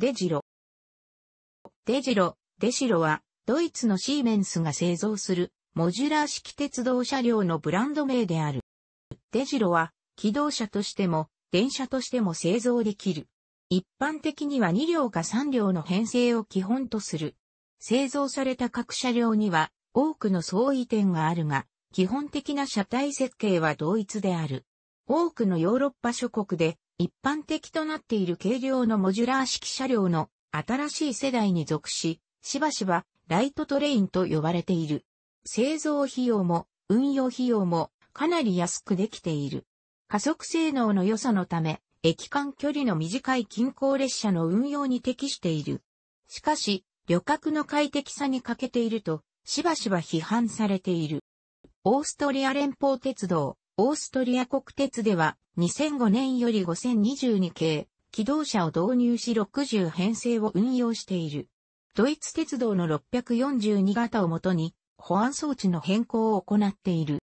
デジロ。デジロ、デジロは、ドイツのシーメンスが製造する、モジュラー式鉄道車両のブランド名である。デジロは、機動車としても、電車としても製造できる。一般的には2両か3両の編成を基本とする。製造された各車両には、多くの相違点があるが、基本的な車体設計は同一である。多くのヨーロッパ諸国で一般的となっている軽量のモジュラー式車両の新しい世代に属し、しばしばライトトレインと呼ばれている。製造費用も運用費用もかなり安くできている。加速性能の良さのため、駅間距離の短い近郊列車の運用に適している。しかし、旅客の快適さに欠けていると、しばしば批判されている。オーストリア連邦鉄道、オーストリア国鉄では2005年より5022系機動車を導入し60編成を運用している。ドイツ鉄道の642型をもとに保安装置の変更を行っている。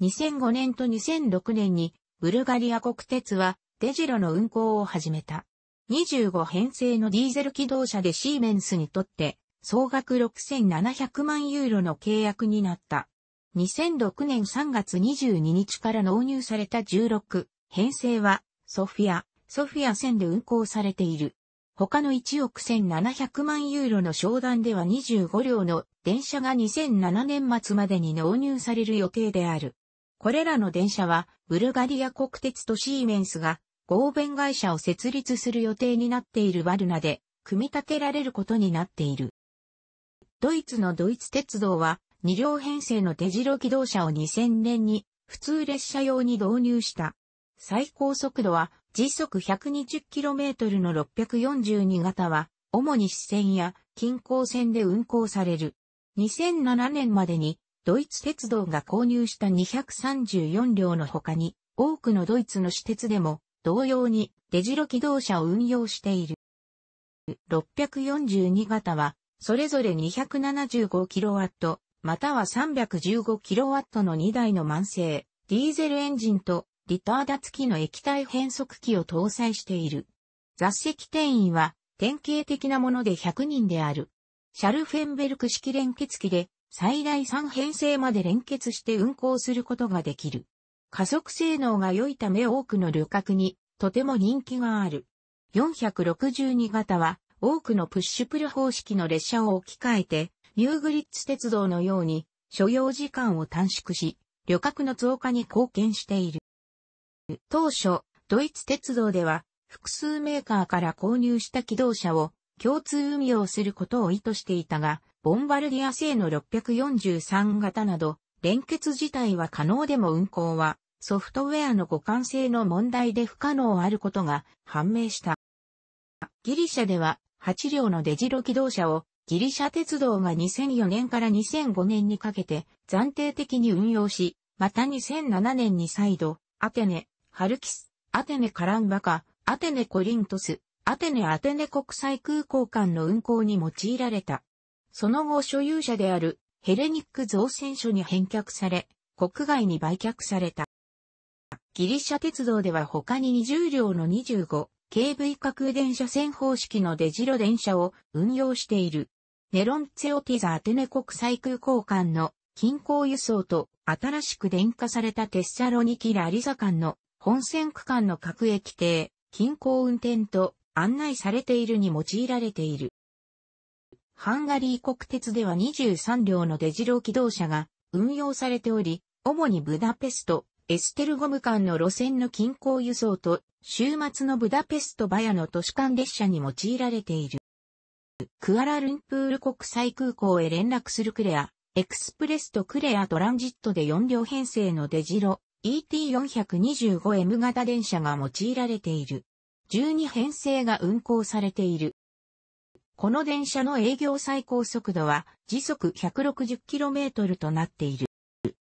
2005年と2006年にブルガリア国鉄はデジロの運行を始めた。25編成のディーゼル機動車でシーメンスにとって総額6700万ユーロの契約になった。2006年3月22日から納入された16編成はソフィア、ソフィア線で運行されている。他の1億1700万ユーロの商談では25両の電車が2007年末までに納入される予定である。これらの電車はブルガリア国鉄とシーメンスが合弁会社を設立する予定になっているバルナで組み立てられることになっている。ドイツのドイツ鉄道は2両編成の手白機動車を2000年に普通列車用に導入した。最高速度は時速 120km の642型は、主に支線や近郊線で運行される。2007年までにドイツ鉄道が購入した234両の他に、多くのドイツの私鉄でも同様にデジロ機動車を運用している。642型は、それぞれ 275kW、または 315kW の2台の慢性、ディーゼルエンジンとリターダ付きの液体変速機を搭載している。雑席定員は典型的なもので100人である。シャルフェンベルク式連結機で最大3編成まで連結して運行することができる。加速性能が良いため多くの旅客にとても人気がある。462型は多くのプッシュプル方式の列車を置き換えてニューグリッツ鉄道のように所要時間を短縮し、旅客の増加に貢献している。当初、ドイツ鉄道では複数メーカーから購入した機動車を共通運用することを意図していたが、ボンバルディア製の643型など、連結自体は可能でも運行はソフトウェアの互換性の問題で不可能あることが判明した。ギリシャでは8両のデジロ機動車をギリシャ鉄道が2004年から2005年にかけて暫定的に運用し、また2007年に再度、アテネ、ハルキス、アテネカランバカ、アテネコリントス、アテネアテネ国際空港間の運行に用いられた。その後所有者であるヘレニック造船所に返却され、国外に売却された。ギリシャ鉄道では他に20両の25、KV 架空電車線方式のデジロ電車を運用している。ネロンツェオティザアテネ国際空港間の近郊輸送と新しく電化されたテッサロニキラリザ間の本線区間の各駅停、近郊運転と案内されているに用いられている。ハンガリー国鉄では23両のデジロ機動車が運用されており、主にブダペスト、エステルゴム間の路線の近郊輸送と週末のブダペストバヤの都市間列車に用いられている。クアラルンプール国際空港へ連絡するクレア、エクスプレスとクレアトランジットで4両編成のデジロ、ET425M 型電車が用いられている。12編成が運行されている。この電車の営業最高速度は時速 160km となっている。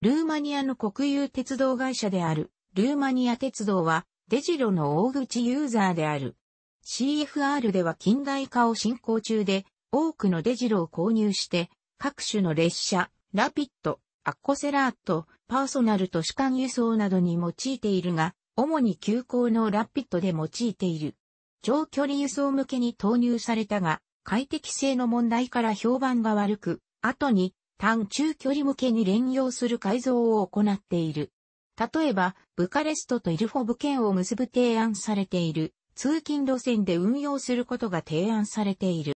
ルーマニアの国有鉄道会社であるルーマニア鉄道はデジロの大口ユーザーである。CFR では近代化を進行中で、多くのデジロを購入して、各種の列車、ラピット、アッコセラート、パーソナルと主間輸送などに用いているが、主に急行のラピットで用いている。長距離輸送向けに投入されたが、快適性の問題から評判が悪く、後に短中距離向けに連用する改造を行っている。例えば、ブカレストとイルフォブ県を結ぶ提案されている、通勤路線で運用することが提案されている。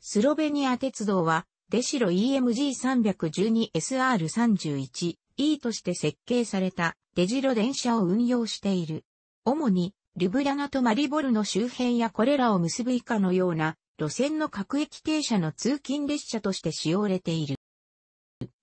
スロベニア鉄道は、デシロ EMG312SR31E、として設計されたデジロ電車を運用している。主に、ルブリャナとマリボルの周辺やこれらを結ぶ以下のような路線の各駅停車の通勤列車として使用れている。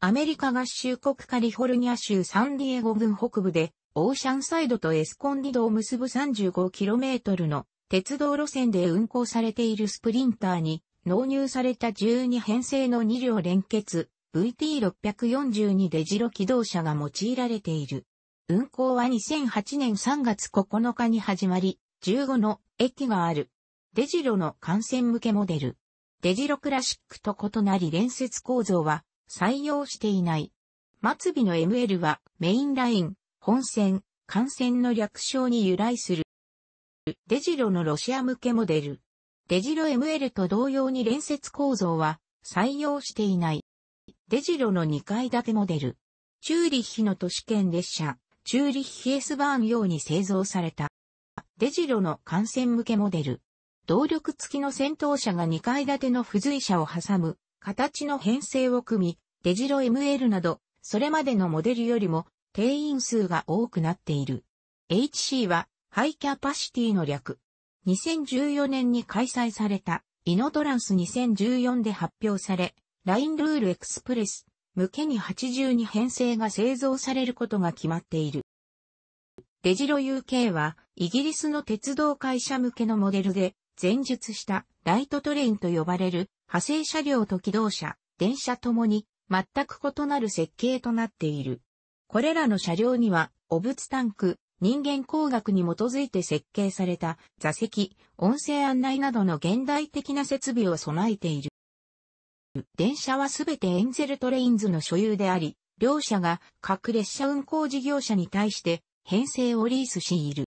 アメリカ合衆国カリフォルニア州サンディエゴ郡北部で、オーシャンサイドとエスコンディドを結ぶ 35km の鉄道路線で運行されているスプリンターに納入された12編成の2両連結 VT642 デジロ機動車が用いられている。運行は2008年3月9日に始まり、15の駅がある。デジロの幹線向けモデル。デジロクラシックと異なり連接構造は採用していない。末尾の ML はメインライン、本線、幹線の略称に由来する。デジロのロシア向けモデル。デジロ ML と同様に連接構造は採用していない。デジロの2階建てモデル。チューリッヒの都市圏列車、チューリッヒエスバーン用に製造された。デジロの幹線向けモデル。動力付きの先頭車が2階建ての付随車を挟む形の編成を組み、デジロ ML など、それまでのモデルよりも定員数が多くなっている。HC は、ハイキャパシティの略。2014年に開催された、イノトランス2014で発表され、ラインルールエクスプレス向けに82編成が製造されることが決まっている。デジロ UK は、イギリスの鉄道会社向けのモデルで、前述したライトトレインと呼ばれる派生車両と機動車、電車ともに全く異なる設計となっている。これらの車両には、汚物タンク、人間工学に基づいて設計された座席、音声案内などの現代的な設備を備えている。電車はすべてエンゼルトレインズの所有であり、両社が各列車運行事業者に対して編成をリースしている。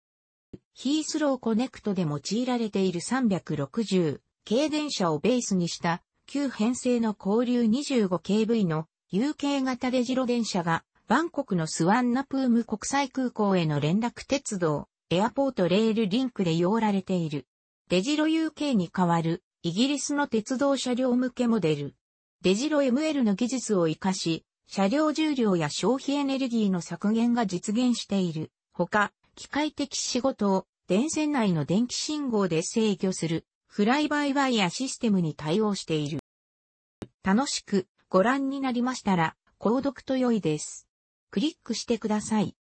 ヒースローコネクトで用いられている360軽電車をベースにした旧編成の交流 25KV の UK 型デジロ電車がバンコクのスワンナプーム国際空港への連絡鉄道、エアポートレールリンクで用られている。デジロ UK に代わるイギリスの鉄道車両向けモデル。デジロ ML の技術を活かし、車両重量や消費エネルギーの削減が実現している。ほか、機械的仕事を電線内の電気信号で制御するフライバイワイヤシステムに対応している。楽しくご覧になりましたら、購読と良いです。クリックしてください。